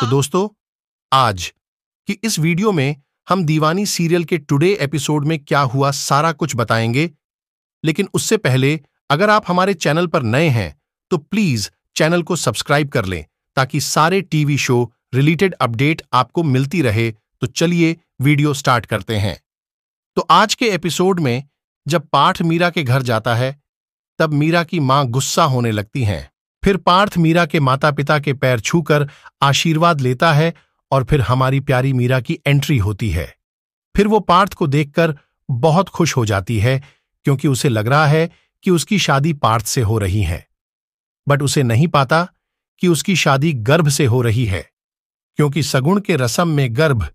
तो दोस्तों आज की इस वीडियो में हम दीवानी सीरियल के टुडे एपिसोड में क्या हुआ सारा कुछ बताएंगे लेकिन उससे पहले अगर आप हमारे चैनल पर नए हैं तो प्लीज चैनल को सब्सक्राइब कर लें ताकि सारे टीवी शो रिलेटेड अपडेट आपको मिलती रहे तो चलिए वीडियो स्टार्ट करते हैं तो आज के एपिसोड में जब पाठ मीरा के घर जाता है तब मीरा की मां गुस्सा होने लगती हैं फिर पार्थ मीरा के माता पिता के पैर छूकर आशीर्वाद लेता है और फिर हमारी प्यारी मीरा की एंट्री होती है फिर वो पार्थ को देखकर बहुत खुश हो जाती है क्योंकि उसे लग रहा है कि उसकी शादी पार्थ से हो रही है बट उसे नहीं पाता कि उसकी शादी गर्भ से हो रही है क्योंकि सगुण के रसम में गर्भ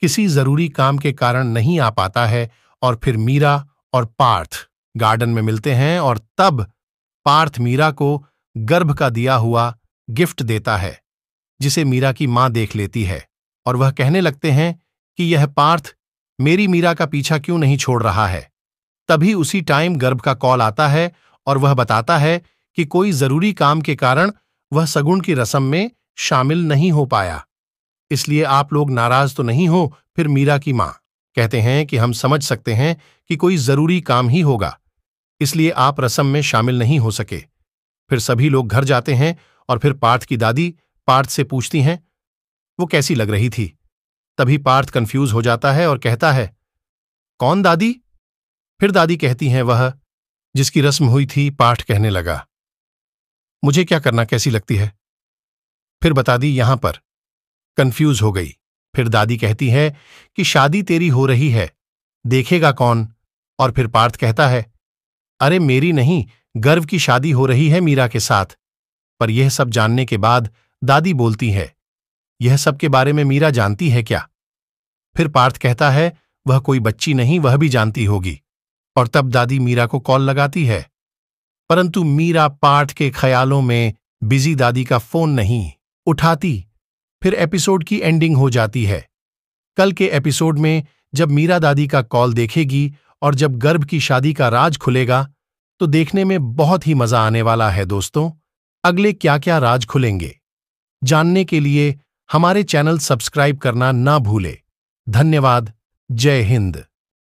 किसी जरूरी काम के कारण नहीं आ पाता है और फिर मीरा और पार्थ गार्डन में मिलते हैं और तब पार्थ मीरा को गर्भ का दिया हुआ गिफ्ट देता है जिसे मीरा की मां देख लेती है और वह कहने लगते हैं कि यह पार्थ मेरी मीरा का पीछा क्यों नहीं छोड़ रहा है तभी उसी टाइम गर्भ का कॉल आता है और वह बताता है कि कोई जरूरी काम के कारण वह सगुण की रस्म में शामिल नहीं हो पाया इसलिए आप लोग नाराज तो नहीं हो फिर मीरा की मां कहते हैं कि हम समझ सकते हैं कि कोई जरूरी काम ही होगा इसलिए आप रस्म में शामिल नहीं हो सके फिर सभी लोग घर जाते हैं और फिर पार्थ की दादी पार्थ से पूछती हैं वो कैसी लग रही थी तभी पार्थ कंफ्यूज हो जाता है और कहता है कौन दादी फिर दादी कहती हैं वह जिसकी रस्म हुई थी पाठ कहने लगा मुझे क्या करना कैसी लगती है फिर बता दी यहां पर कंफ्यूज हो गई फिर दादी कहती है कि शादी तेरी हो रही है देखेगा कौन और फिर पार्थ कहता है अरे मेरी नहीं गर्व की शादी हो रही है मीरा के साथ पर यह सब जानने के बाद दादी बोलती है यह सब के बारे में मीरा जानती है क्या फिर पार्थ कहता है वह कोई बच्ची नहीं वह भी जानती होगी और तब दादी मीरा को कॉल लगाती है परंतु मीरा पार्थ के ख्यालों में बिजी दादी का फोन नहीं उठाती फिर एपिसोड की एंडिंग हो जाती है कल के एपिसोड में जब मीरा दादी का कॉल देखेगी और जब गर्भ की शादी का राज खुलेगा तो देखने में बहुत ही मजा आने वाला है दोस्तों अगले क्या क्या राज खुलेंगे जानने के लिए हमारे चैनल सब्सक्राइब करना ना भूले धन्यवाद जय हिंद